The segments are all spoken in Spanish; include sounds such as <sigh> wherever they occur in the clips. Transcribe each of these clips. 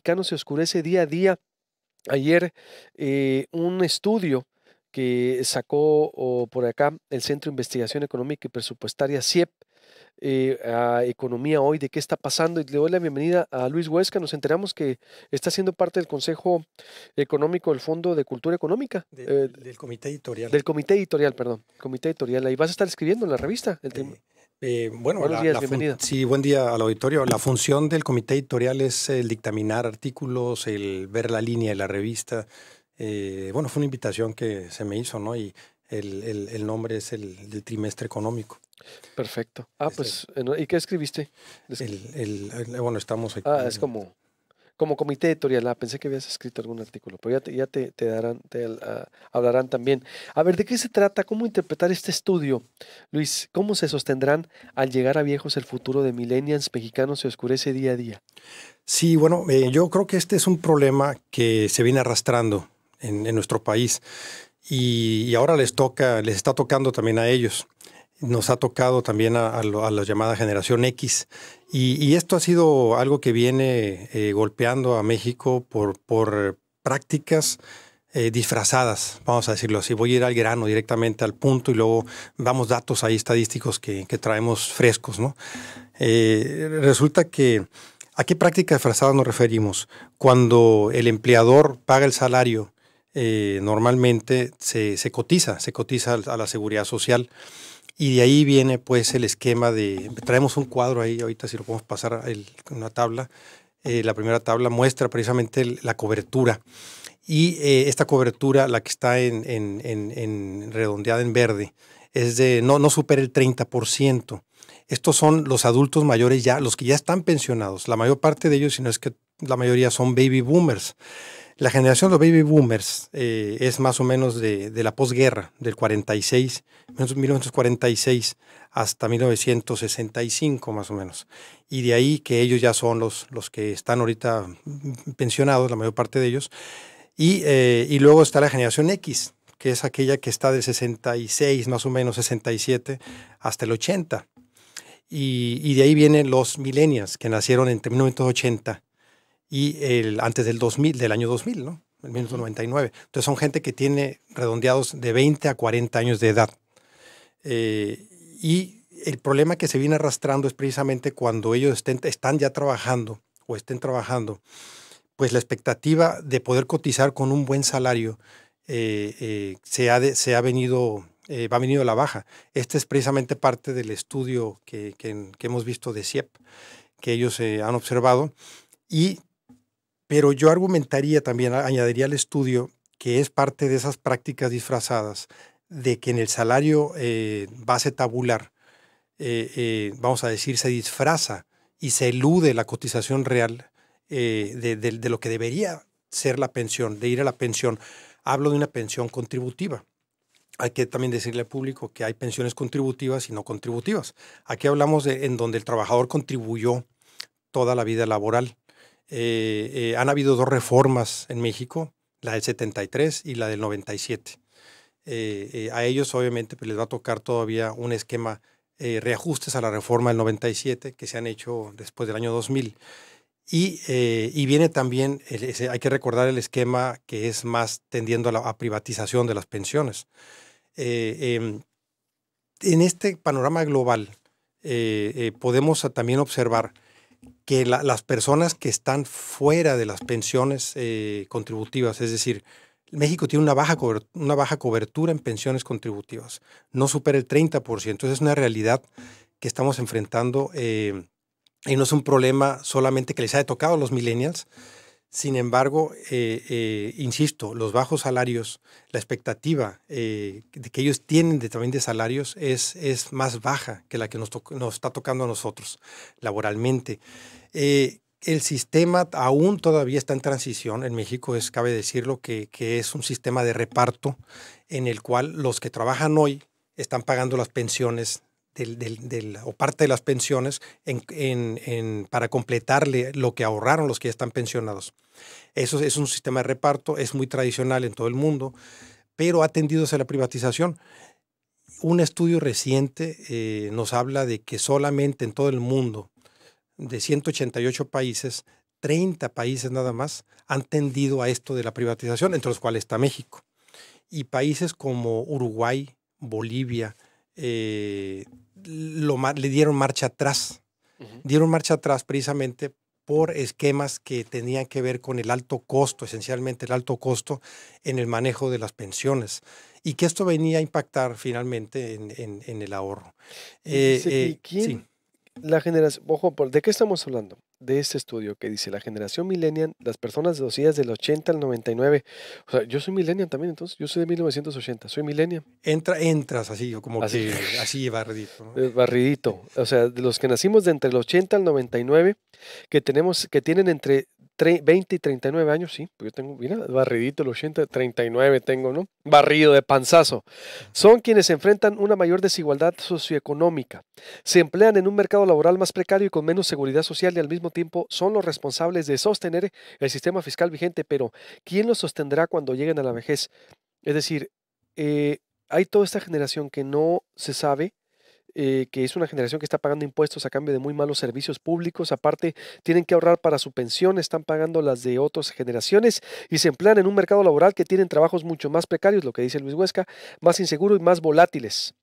Cano se oscurece día a día. Ayer eh, un estudio que sacó por acá el Centro de Investigación Económica y Presupuestaria CIEP eh, a Economía hoy de qué está pasando y le doy la bienvenida a Luis Huesca. Nos enteramos que está siendo parte del Consejo Económico del Fondo de Cultura Económica. del eh, Comité Editorial. Del Comité Editorial, perdón. Comité Editorial. Ahí vas a estar escribiendo en la revista. El eh, bueno, Buenos Sí, buen día al auditorio. La función del comité editorial es eh, el dictaminar artículos, el ver la línea de la revista. Eh, bueno, fue una invitación que se me hizo, ¿no? Y el, nombre es el trimestre económico. Perfecto. Ah, pues, ¿y qué escribiste? bueno, estamos aquí. Ah, es como como comité editorial, ah, pensé que habías escrito algún artículo, pero ya te, ah, hablarán también. A ver, ¿de qué se trata? ¿Cómo interpretar este estudio? Luis, ¿cómo se sostendrán al llegar a viejos el futuro de millennials mexicanos se oscurece día a día? Sí, bueno, eh, yo creo que este es un problema que se viene arrastrando en, nuestro país y, y, ahora les toca, les está tocando también a ellos nos ha tocado también a, la llamada generación X. Y, esto ha sido algo que viene eh, golpeando a México por, prácticas eh, disfrazadas, vamos a decirlo así. Voy a ir al grano directamente al punto y luego damos datos ahí estadísticos que, traemos frescos, ¿no? Eh, resulta que ¿a qué práctica disfrazada nos referimos? Cuando el empleador paga el salario, normalmente se, cotiza, se cotiza a la seguridad social. Y de ahí viene pues el esquema de, traemos un cuadro ahí, ahorita si lo podemos pasar en una tabla, eh, la primera tabla muestra precisamente la cobertura. Y eh, esta cobertura, la que está en, redondeada en verde, es de no, no supera el 30%. Estos son los adultos mayores ya, los que ya están pensionados. La mayor parte de ellos, si no es que la mayoría, son baby boomers. La generación de baby boomers eh, es más o menos de, la posguerra, del 46, 1946 hasta 1965 más o menos. Y de ahí que ellos ya son los, los que están ahorita pensionados, la mayor parte de ellos. Y, eh, luego está la generación X, que es aquella que está de 66 más o menos, 67 hasta el 80. Y, y de ahí vienen los millennials, que nacieron entre 1980 y el, antes del 2000, del año 2000, ¿no? El 1999. Entonces son gente que tiene redondeados de 20 a 40 años de edad. Eh, y el problema que se viene arrastrando es precisamente cuando ellos estén, están ya trabajando o estén trabajando, pues la expectativa de poder cotizar con un buen salario eh, eh, se, ha se ha venido va venido a la baja. Este es precisamente parte del estudio que, que, hemos visto de CIEP, que ellos han observado, y pero yo argumentaría también, añadiría al estudio, que es parte de esas prácticas disfrazadas, de que en el salario eh, base tabular, eh, eh, vamos a decir, se disfraza y se elude la cotización real de, lo que debería ser la pensión, de ir a la pensión. Hablo de una pensión contributiva hay que también decirle al público que hay pensiones contributivas y no contributivas. Aquí hablamos de en donde el trabajador contribuyó toda la vida laboral eh, eh, han habido dos reformas en México, la del 73 y la del 97. Eh, a ellos obviamente pues, les va a tocar todavía un esquema, reajustes a la reforma del 97 que se han hecho después del año 2000. Y, viene también, hay que recordar el esquema que es más tendiendo a la a privatización de las pensiones. Em, en este panorama global podemos también observar que las personas que están fuera de las pensiones eh, contributivas, es decir, México tiene una baja, cobertura, una baja cobertura en pensiones contributivas, no supera el 30%. Entonces es una realidad que estamos enfrentando eh, y no es un problema solamente que les haya tocado a los millennials, sin embargo, eh, eh, insisto, los bajos salarios, la expectativa eh, que ellos tienen de, también de salarios es, es más baja que la que nos, está tocando a nosotros laboralmente. el sistema aún todavía está en transición. En México es, cabe decirlo, que, que es un sistema de reparto en el cual los que trabajan hoy están pagando las pensiones del, o parte de las pensiones para completarle lo que ahorraron los que ya están pensionados. Eso es un sistema de reparto, es muy tradicional en todo el mundo, pero ha tendido hacia la privatización. Un estudio reciente eh, nos habla de que solamente en todo el mundo, de 188 países, 30 países nada más han tendido a esto de la privatización, entre los cuales está México. Y países como Uruguay, Bolivia, eh, lo, le dieron marcha atrás. Dieron marcha atrás precisamente por esquemas que tenían que ver con el alto costo, esencialmente el alto costo en el manejo de las pensiones, y que esto venía a impactar finalmente en, el ahorro. Eh, eh, La generación, ojo, ¿de qué estamos hablando? de este estudio que dice la generación millennial, las personas nacidas del 80 al 99. O sea, yo soy millennial también, entonces, yo soy de 1980, soy millennial. Entra, entras así, como así. que así barridito. Eh, barridito. O sea, de los que nacimos de entre el 80 al 99, que tenemos, que tienen entre 20 y 39 años, sí, porque yo tengo, mira, barridito el 80, 39 tengo, ¿no? Barrido de panzazo. Son quienes enfrentan una mayor desigualdad socioeconómica. Se emplean en un mercado laboral más precario y con menos seguridad social y al mismo tiempo son los responsables de sostener el sistema fiscal vigente, pero ¿quién los sostendrá cuando lleguen a la vejez? Es decir, eh, hay toda esta generación que no se sabe eh, que es una generación que está pagando impuestos a cambio de muy malos servicios públicos. Aparte, tienen que ahorrar para su pensión, están pagando las de otras generaciones y se emplean en un mercado laboral que tienen trabajos mucho más precarios, lo que dice Luis Huesca, más inseguros y más volátiles.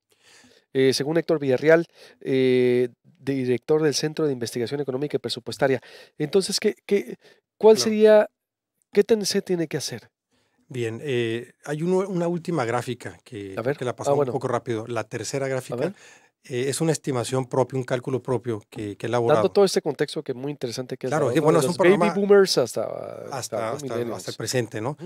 Eh, según Héctor Villarreal, eh, director del Centro de Investigación Económica y Presupuestaria. Entonces, ¿qué, qué cuál sería, qué se tiene que hacer? Bien, hay una última gráfica que, que la ah, pasamos un poco rápido. La tercera gráfica eh, es una estimación propia, un cálculo propio que, que Dando todo este contexto que es muy interesante que es. Claro, bueno, es Baby boomers hasta, hasta, el presente, ¿no?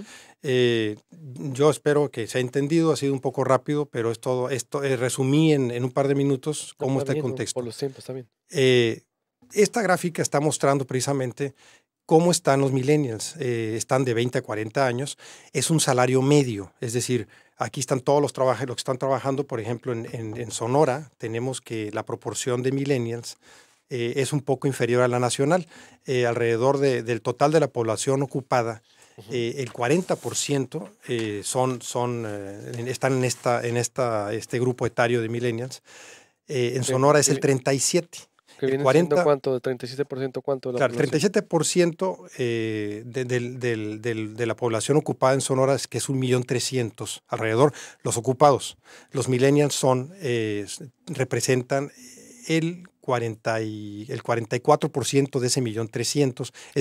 Eh, yo espero que se ha entendido, ha sido un poco rápido, pero es todo. Esto eh, resumí en, en, un par de minutos cómo está, el contexto. Por los tiempos, también. esta gráfica está mostrando precisamente cómo están los millennials. están de 20 a 40 años. Es un salario medio, es decir, Aquí están todos los, trabajos, los que están trabajando, por ejemplo, en, Sonora, tenemos que la proporción de millennials eh, es un poco inferior a la nacional. Eh, alrededor del total de la población ocupada, eh, el 40% son, son, están en, esta, en esta, este grupo etario de millennials. en Sonora es el 37%. 40, cuánto, 37% cuánto de la claro, población. 37% eh, de, de, la población ocupada en Sonora es que es un millón alrededor, los ocupados. Los millennials son, eh, representan el 40 y, el 44% de ese millón es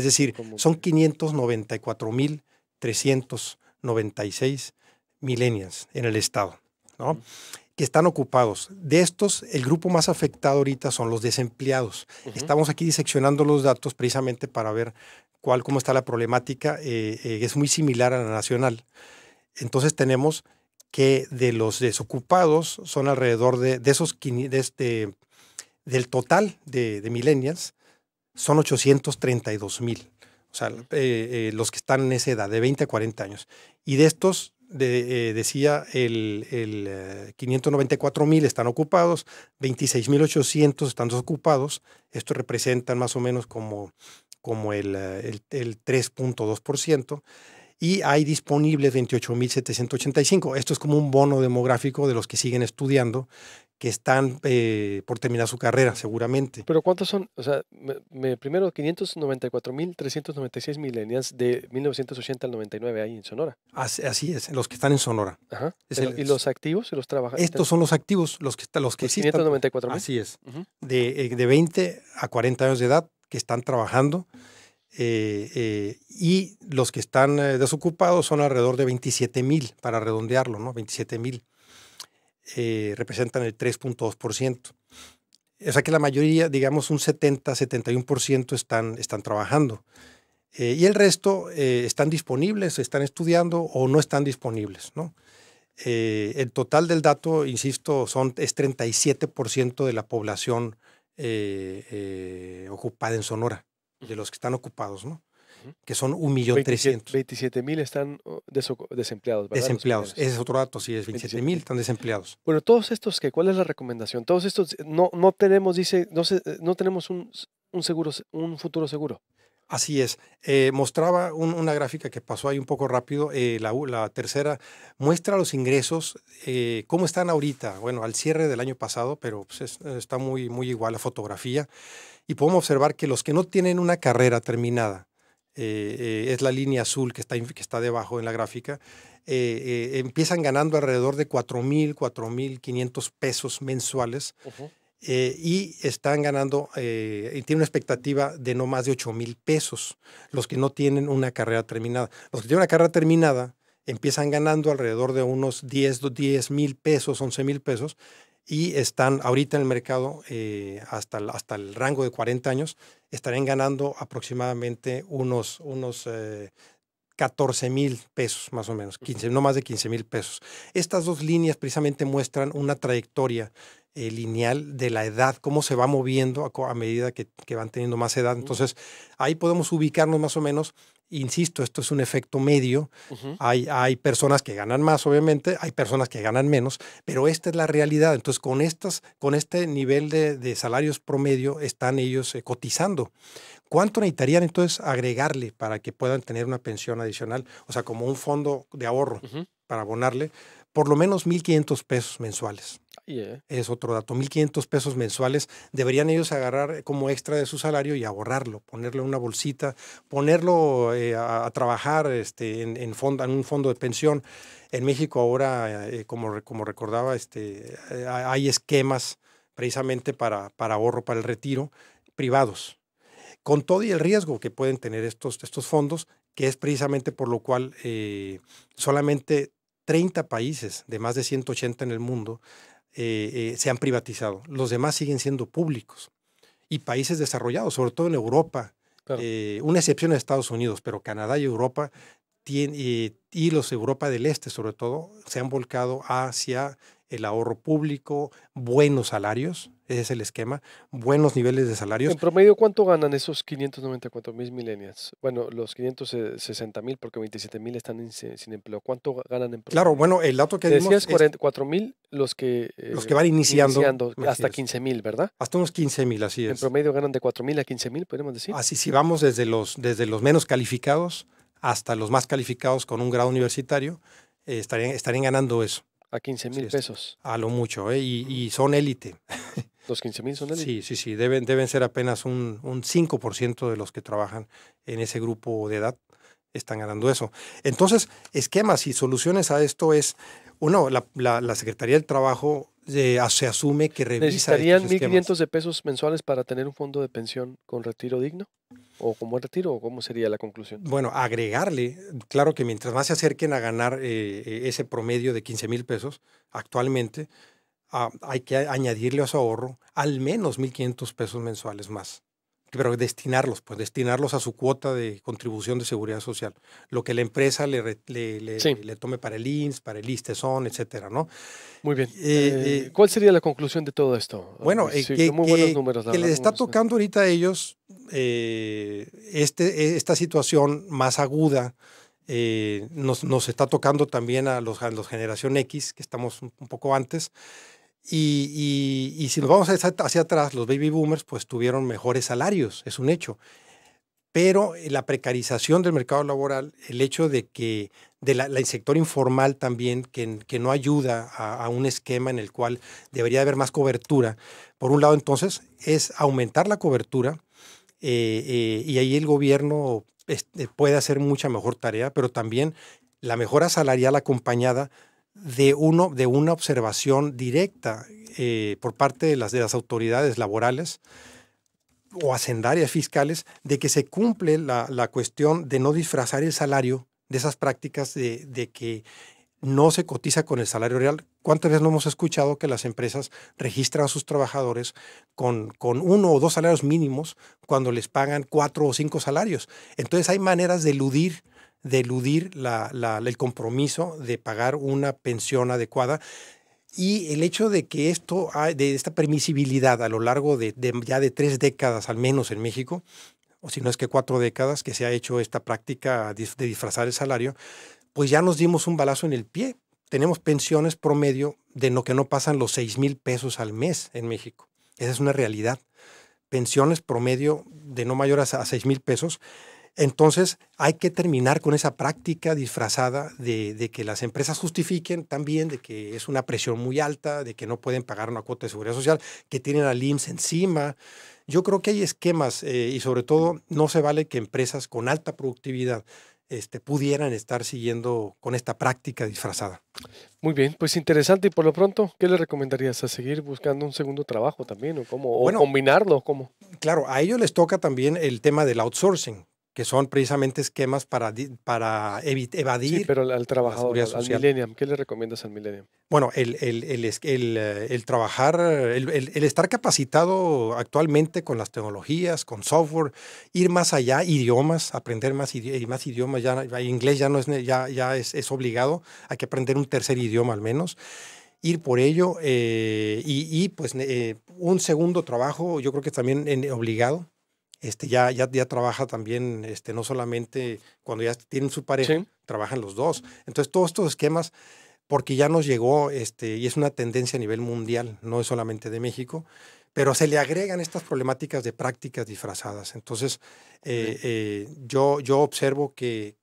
decir, son 594.396 millennials en el estado. ¿no? están ocupados. De estos, el grupo más afectado ahorita son los desempleados. Estamos aquí diseccionando los datos precisamente para ver cuál, cómo está la problemática. Eh, eh, es muy similar a la nacional. Entonces tenemos que de los desocupados son alrededor de, de esos, de este, del total de, millennials, son 832 mil. O sea, eh, los que están en esa edad, de 20 a 40 años. Y de estos, eh, decía, el, eh, están ocupados, 26 mil están desocupados. Esto representa más o menos como, como el, eh, el, el 3.2%. Y hay disponibles 28.785. Esto es como un bono demográfico de los que siguen estudiando que están eh, por terminar su carrera, seguramente. Pero ¿cuántos son? O sea, me, primero 594.396 millennials de 1980 al 99 ahí en Sonora. Así, es, los que están en Sonora. Ajá. ¿Y los activos y los trabajadores? Estos son los activos, los que, los que sí 594 Así es. de, eh, de, 20 a 40 años de edad que están trabajando. Eh, y los que están desocupados son alrededor de 27 mil, para redondearlo, ¿no? 27 mil. Eh, representan el 3.2%. O sea que la mayoría, digamos un 70-71% están, están trabajando. Eh, y el resto eh, están disponibles, están estudiando o no están disponibles. ¿no? el total del dato, insisto, son, es 37% de la población ocupada en Sonora, de los que están ocupados. ¿no? que son 1.300.000. 27 mil están oh, desempleados. ¿verdad? Desempleados, ese es otro dato, sí, es 27 mil están desempleados. Bueno, todos estos, ¿qué? ¿cuál es la recomendación? Todos estos, eh, no, no tenemos, dice, no, se, eh, no tenemos un, un, seguro, un futuro seguro. Así es. Eh, mostraba una gráfica que pasó ahí un poco rápido, la, la, tercera, muestra los ingresos, cómo están ahorita, bueno, al cierre del año pasado, pero pues, está muy, muy igual la fotografía. Y podemos observar que los que no tienen una carrera terminada eh, eh, es la línea azul que está, que está debajo en la gráfica, eh, empiezan ganando alrededor de 4.000, 4.500 pesos mensuales y están ganando, y tienen una expectativa de no más de 8.000 pesos, los que no tienen una carrera terminada. Los que tienen una carrera terminada empiezan ganando alrededor de unos 10 mil pesos, 11 mil pesos y están ahorita en el mercado eh, hasta, el, hasta el rango de 40 años, estarían ganando aproximadamente unos, unos 14 eh, mil pesos, más o menos, 15, no más de 15 mil pesos. Estas dos líneas precisamente muestran una trayectoria eh, lineal de la edad, cómo se va moviendo a, medida que, que, van teniendo más edad. Entonces, ahí podemos ubicarnos más o menos Insisto, esto es un efecto medio. hay, hay personas que ganan más, obviamente, hay personas que ganan menos, pero esta es la realidad. Entonces, con, estas, con este nivel de, salarios promedio están ellos eh, cotizando. ¿Cuánto necesitarían entonces agregarle para que puedan tener una pensión adicional? O sea, como un fondo de ahorro para abonarle por lo menos 1.500 pesos mensuales. Eh. Es otro dato, 1.500 pesos mensuales deberían ellos agarrar como extra de su salario y ahorrarlo, ponerlo en una bolsita, ponerlo eh, a, trabajar este, en, fondo, en un fondo de pensión. En México ahora, eh, como, como recordaba, este, hay esquemas precisamente para, para ahorro, para el retiro, privados, con todo y el riesgo que pueden tener estos, estos fondos, que es precisamente por lo cual solamente 30 países de más de 180 en el mundo eh, eh, se han privatizado. Los demás siguen siendo públicos. Y países desarrollados, sobre todo en Europa, eh, una excepción a Estados Unidos, pero Canadá y Europa y los Europa del Este sobre todo se han volcado hacia el ahorro público, buenos salarios, ese es el esquema, buenos niveles de salarios. En promedio, ¿cuánto ganan esos 594 mil millennials? Bueno, los 560 mil, porque 27 mil están sin empleo. ¿Cuánto ganan en promedio? Claro, bueno, el dato que decía es 44 mil los que... Eh, los que van iniciando. hasta 15 mil, ¿verdad? Hasta unos 15 mil, así es. En promedio ganan de 4 mil a 15 mil, podemos decir. Así, si vamos desde los, desde los menos calificados hasta los más calificados con un grado universitario, eh, estarían, estarían ganando eso. A 15 mil pesos. A lo mucho, ¿eh? y, y son élite. <laughs> ¿Los 15 mil son élite? Sí, sí, sí. Deben, deben ser apenas un, un 5% de los que trabajan en ese grupo de edad están ganando eso. Entonces, esquemas y soluciones a esto es, uno, la, la, Secretaría del Trabajo eh, se asume que revisa. ¿Necesitarían 1.500 de pesos mensuales para tener un fondo de pensión con retiro digno? o como retiro? ¿O cómo sería la conclusión? Bueno, agregarle, claro que mientras más se acerquen a ganar eh, ese promedio de 15 mil pesos actualmente, ah, hay que añadirle a su ahorro al menos 1.500 pesos mensuales más pero destinarlos, pues destinarlos a su cuota de contribución de seguridad social, lo que la empresa le, tome para el INS, para el ISTESON, etcétera, ¿no? Muy bien. Eh, eh, eh, ¿Cuál sería la conclusión de todo esto? Bueno, que, muy les está tocando ahorita a ellos este, esta situación más aguda, nos, está tocando también a los generación X, que estamos un poco antes, y, si nos vamos hacia, hacia atrás, los baby boomers pues tuvieron mejores salarios, es un hecho. Pero eh, la precarización del mercado laboral, el hecho de que el sector informal también, que, no ayuda a, un esquema en el cual debería haber más cobertura. Por un lado, entonces, es aumentar la cobertura eh, eh, y ahí el gobierno este, puede hacer mucha mejor tarea, pero también la mejora salarial acompañada de, uno, de una observación directa eh, por parte de las, de las autoridades laborales o hacendarias fiscales de que se cumple la, cuestión de no disfrazar el salario de esas prácticas de, que no se cotiza con el salario real. ¿Cuántas veces no hemos escuchado que las empresas registran a sus trabajadores con, uno o dos salarios mínimos cuando les pagan cuatro o cinco salarios? Entonces hay maneras de eludir de eludir el compromiso de pagar una pensión adecuada. Y el hecho de que esto, de esta permisibilidad a lo largo de, ya de tres décadas al menos en México, o si no es que cuatro décadas que se ha hecho esta práctica de disfrazar el salario, pues ya nos dimos un balazo en el pie. Tenemos pensiones promedio de lo que no pasan los seis mil pesos al mes en México. Esa es una realidad. Pensiones promedio de no mayor a seis mil pesos entonces hay que terminar con esa práctica disfrazada de, que las empresas justifiquen también de que es una presión muy alta, de que no pueden pagar una cuota de seguridad social, que tienen al IMSS encima. Yo creo que hay esquemas eh, y sobre todo no se vale que empresas con alta productividad este, pudieran estar siguiendo con esta práctica disfrazada. Muy bien, pues interesante. Y por lo pronto, ¿qué le recomendarías? ¿A seguir buscando un segundo trabajo también? ¿O, bueno, combinarlo? Claro, a ellos les toca también el tema del outsourcing que son precisamente esquemas para, para evadir. Sí, pero al trabajador, al, millennium, ¿qué le recomiendas al millennium? Bueno, el, el, el, eh, trabajar, el, estar capacitado actualmente con las tecnologías, con software, ir más allá, idiomas, aprender más, idi más idiomas, ya, inglés ya, no es, ya, ya es, es obligado, hay que aprender un tercer idioma al menos ir por ello eh, y, y, pues eh, un segundo trabajo yo creo que también en, obligado este, ya, ya, ya trabaja también, este, no solamente cuando ya tienen su pareja, trabajan los dos. Entonces, todos estos esquemas, porque ya nos llegó, este, y es una tendencia a nivel mundial, no es solamente de México, pero se le agregan estas problemáticas de prácticas disfrazadas. Entonces, eh, eh, yo, yo observo que,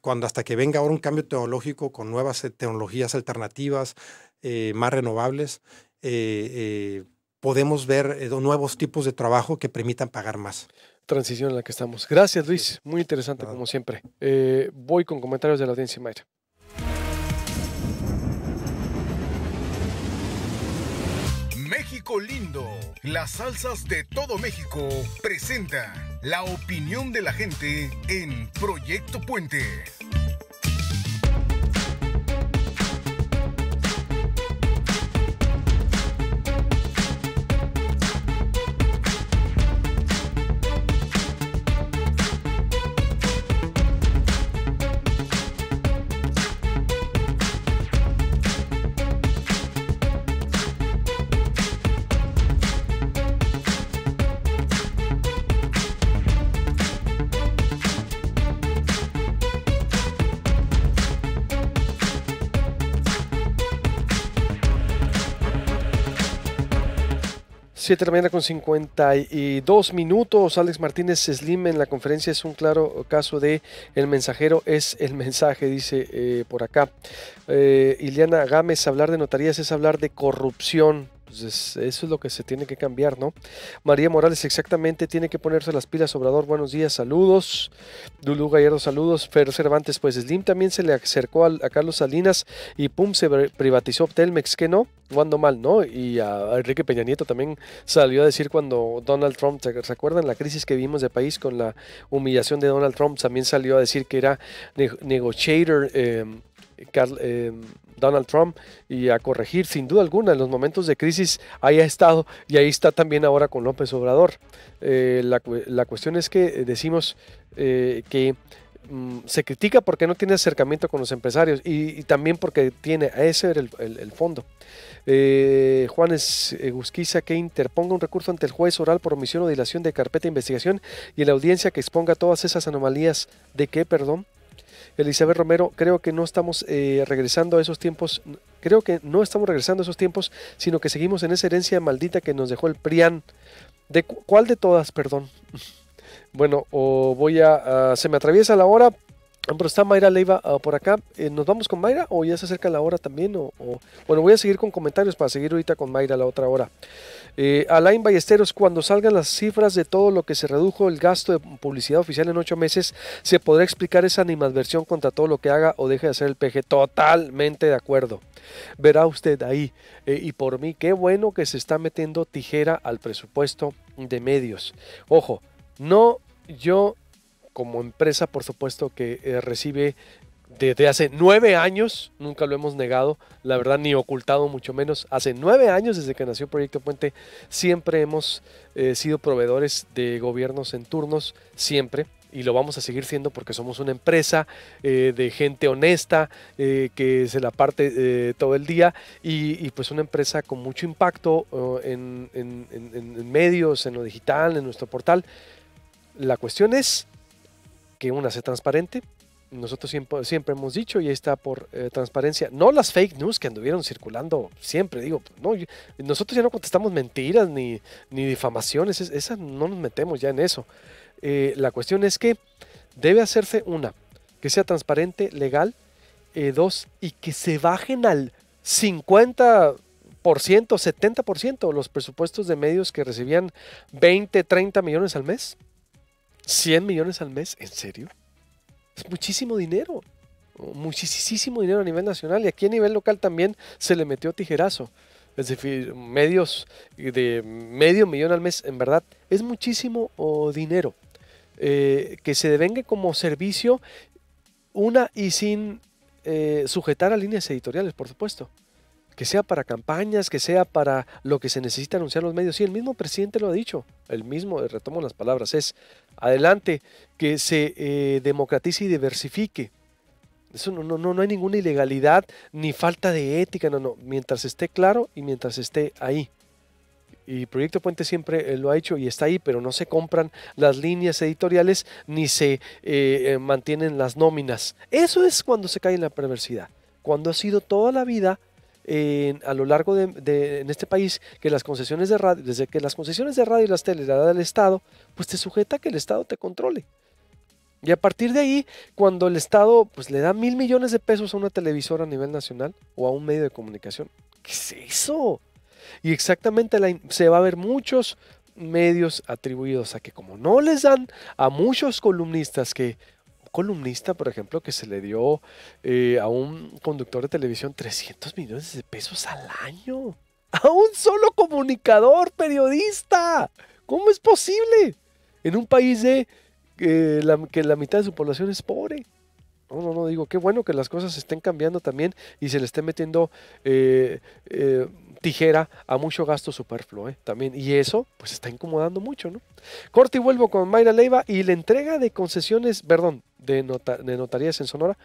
cuando hasta que venga ahora un cambio tecnológico con nuevas eh, tecnologías alternativas, más renovables, podemos ver eh, nuevos tipos de trabajo que permitan pagar más. Transición en la que estamos. Gracias, Luis. Muy interesante, como siempre. Eh, voy con comentarios de la audiencia, Mayra. México lindo, las salsas de todo México, presenta la opinión de la gente en Proyecto Puente. 7 de mañana con 52 minutos. Alex Martínez Slim en la conferencia es un claro caso de el mensajero es el mensaje, dice eh, por acá. Eh, Ileana Gámez, hablar de notarías es hablar de corrupción. Pues, eso es lo que se tiene que cambiar, ¿no? María Morales, exactamente, tiene que ponerse las pilas. Obrador, buenos días, saludos. Dulú Gallardo, saludos. Fer Cervantes, pues Slim también se le acercó a, Carlos Salinas y pum, se privatizó Telmex, ¿qué no, cuando mal, ¿no? Y a Enrique Peña Nieto también salió a decir cuando Donald Trump, ¿se acuerdan la crisis que vimos de país con la humillación de Donald Trump? También salió a decir que era negociador. negotiator. Em, eh, Donald Trump y a corregir, sin duda alguna, en los momentos de crisis haya estado y ahí está también ahora con López Obrador. Eh, la, cuestión es que eh, decimos que mm, se critica porque no tiene acercamiento con los empresarios y, también porque tiene, a ese el, fondo. Juan Juanes Gusquiza que interponga un recurso ante el juez oral por omisión o dilación de carpeta de investigación y la audiencia que exponga todas esas anomalías de que, perdón, Elizabeth Romero, creo que no estamos eh, regresando a esos tiempos, creo que no estamos regresando a esos tiempos, sino que seguimos en esa herencia maldita que nos dejó el PRIAN. ¿De ¿Cuál de todas, perdón? <laughs> bueno, voy a, a, se me atraviesa la hora, Ah, pero está Mayra Leiva ah, por acá. Eh, ¿Nos vamos con Mayra o ya se acerca la hora también? O, Bueno, voy a seguir con comentarios para seguir ahorita con Mayra la otra hora. Eh, Alain Ballesteros, cuando salgan las cifras de todo lo que se redujo el gasto de publicidad oficial en ocho meses, ¿se podrá explicar esa animadversión contra todo lo que haga o deje de hacer el PG? Totalmente de acuerdo. Verá usted ahí. Eh, y por mí, qué bueno que se está metiendo tijera al presupuesto de medios. Ojo, no yo como empresa, por supuesto, que eh, recibe desde hace nueve años, nunca lo hemos negado, la verdad ni ocultado mucho menos, hace nueve años desde que nació Proyecto Puente, siempre hemos eh, sido proveedores de gobiernos en turnos, siempre, y lo vamos a seguir siendo porque somos una empresa eh, de gente honesta que se la parte todo el día y, pues una empresa con mucho impacto en medios, en lo digital, en nuestro portal. La cuestión es que una sea transparente. Nosotros siempre, hemos dicho, y está por eh, transparencia, no las fake news que anduvieron circulando siempre. Digo, pues, no, nosotros ya no contestamos mentiras ni, ni difamaciones, esas no nos metemos ya en eso. Eh, la cuestión es que debe hacerse una, que sea transparente, legal, eh, dos, y que se bajen al 50%, 70% los presupuestos de medios que recibían 20, 30 millones al mes. 100 millones al mes, ¿en serio? Es muchísimo dinero, muchísimo dinero a nivel nacional y aquí a nivel local también se le metió tijerazo. Es decir, medios de medio millón al mes, en verdad, es muchísimo oh, dinero. Eh, que se devenga como servicio una y sin eh, sujetar a líneas editoriales, por supuesto. Que sea para campañas, que sea para lo que se necesita anunciar los medios. Sí, el mismo presidente lo ha dicho el mismo, eh, retomo las palabras, es adelante, que se eh, democratice y diversifique. Eso no, no, no hay ninguna ilegalidad ni falta de ética, no, no, mientras esté claro y mientras esté ahí. Y Proyecto Puente siempre eh, lo ha hecho y está ahí, pero no se compran las líneas editoriales ni se mantienen las nóminas. Eso es cuando se cae en la perversidad, cuando ha sido toda la vida a lo largo de, en este país que las concesiones de radio, desde que las concesiones de radio y las teles las da el Estado, pues te sujeta a que el Estado te controle. Y a partir de ahí, cuando el Estado pues, le da mil millones de pesos a una televisora a nivel nacional o a un medio de comunicación, ¿qué es eso? Y exactamente se va a ver muchos medios atribuidos a que como no les dan a muchos columnistas que columnista, por ejemplo, que se le dio eh, a un conductor de televisión 300 millones de pesos al año. A un solo comunicador, periodista. ¿Cómo es posible? En un país de eh, que la mitad de su población es pobre. No, no, no, digo, qué bueno que las cosas estén cambiando también y se le esté metiendo eh, tijera a mucho gasto superfluo también. Y eso, pues está incomodando mucho, ¿no? Corte y vuelvo con Mayra Leiva y la entrega de concesiones, perdón, de, notarías en Sonora,